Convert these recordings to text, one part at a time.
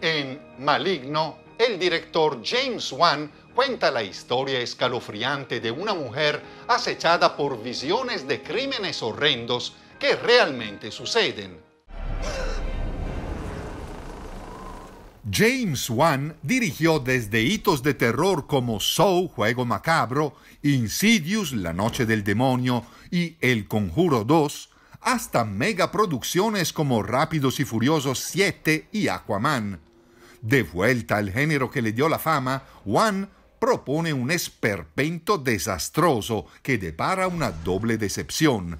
En Maligno, el director James Wan cuenta la historia escalofriante de una mujer acechada por visiones de crímenes horrendos que realmente suceden. James Wan dirigió desde hitos de terror como Saw, Juego Macabro, Insidious, La Noche del Demonio y El Conjuro 2, hasta megaproducciones como Rápidos y Furiosos 7 y Aquaman. De vuelta al género que le dio la fama, Wan propone un esperpento desastroso que depara una doble decepción.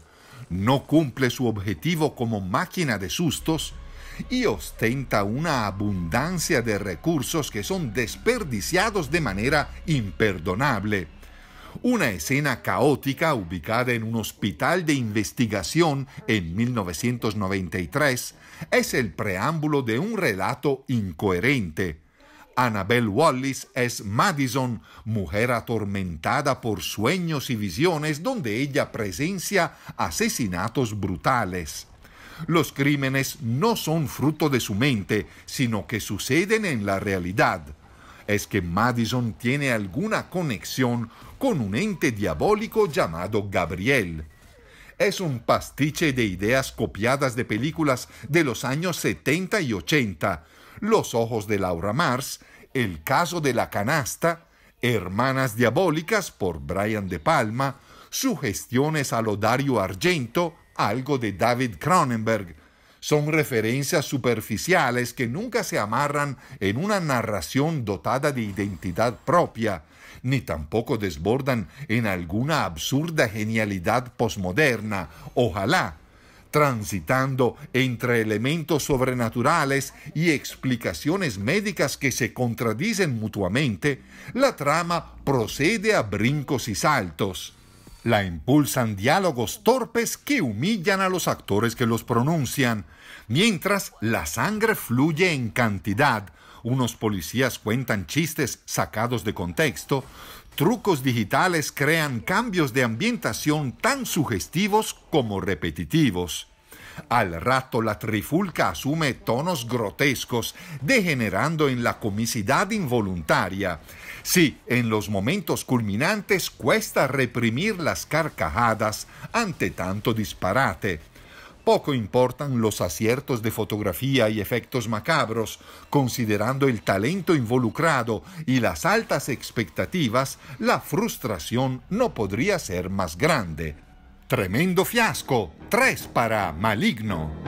No cumple su objetivo como máquina de sustos, y ostenta una abundancia de recursos que son desperdiciados de manera imperdonable. Una escena caótica ubicada en un hospital de investigación en 1993 es el preámbulo de un relato incoherente. Annabel Wallis es Madison, mujer atormentada por sueños y visiones donde ella presencia asesinatos brutales. Los crímenes no son fruto de su mente, sino que suceden en la realidad. Es que Madison tiene alguna conexión con un ente diabólico llamado Gabriel. Es un pastiche de ideas copiadas de películas de los años 70 y 80, Los ojos de Laura Mars, El caso de la canasta, Hermanas Diabólicas por Brian De Palma, Sugestiones al Odario Argento, algo de David Cronenberg. Son referencias superficiales que nunca se amarran en una narración dotada de identidad propia, ni tampoco desbordan en alguna absurda genialidad posmoderna, ojalá, transitando entre elementos sobrenaturales y explicaciones médicas que se contradicen mutuamente, la trama procede a brincos y saltos. La impulsan diálogos torpes que humillan a los actores que los pronuncian, mientras la sangre fluye en cantidad. Unos policías cuentan chistes sacados de contexto, trucos digitales crean cambios de ambientación tan sugestivos como repetitivos. Al rato la trifulca asume tonos grotescos, degenerando en la comicidad involuntaria. Sí, en los momentos culminantes cuesta reprimir las carcajadas ante tanto disparate. Poco importan los aciertos de fotografía y efectos macabros, considerando el talento involucrado y las altas expectativas, la frustración no podría ser más grande. Tremendo fiasco, Trespara maligno.